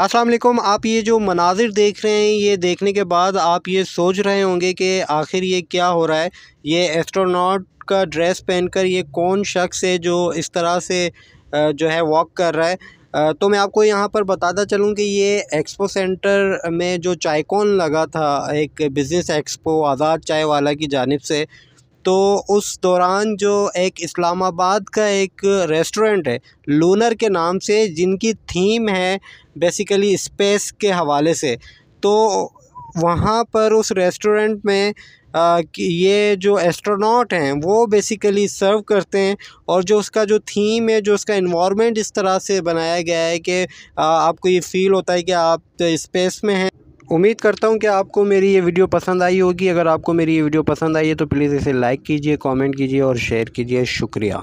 असलम आप ये जो मनाजिर देख रहे हैं ये देखने के बाद आप ये सोच रहे होंगे कि आखिर ये क्या हो रहा है ये एस्ट्रोनॉट का ड्रेस पहनकर ये कौन शख्स है जो इस तरह से जो है वॉक कर रहा है तो मैं आपको यहाँ पर बताता चलूँ कि ये एक्सपो सेंटर में जो चायकॉन लगा था एक बिज़नेस एक्सपो आज़ाद चाय वाला की जानब से तो उस दौरान जो एक इस्लामाबाद का एक रेस्टोरेंट है लूनर के नाम से जिनकी थीम है बेसिकली स्पेस के हवाले से तो वहाँ पर उस रेस्टोरेंट में आ, ये जो एस्ट्रोनॉट हैं वो बेसिकली सर्व करते हैं और जो उसका जो थीम है जो उसका इन्वामेंट इस तरह से बनाया गया है कि आपको ये फील होता है कि आप स्पेस में हैं उम्मीद करता हूँ कि आपको मेरी ये वीडियो पसंद आई होगी अगर आपको मेरी ये वीडियो पसंद आई है तो प्लीज़ इसे लाइक कीजिए कमेंट कीजिए और शेयर कीजिए शुक्रिया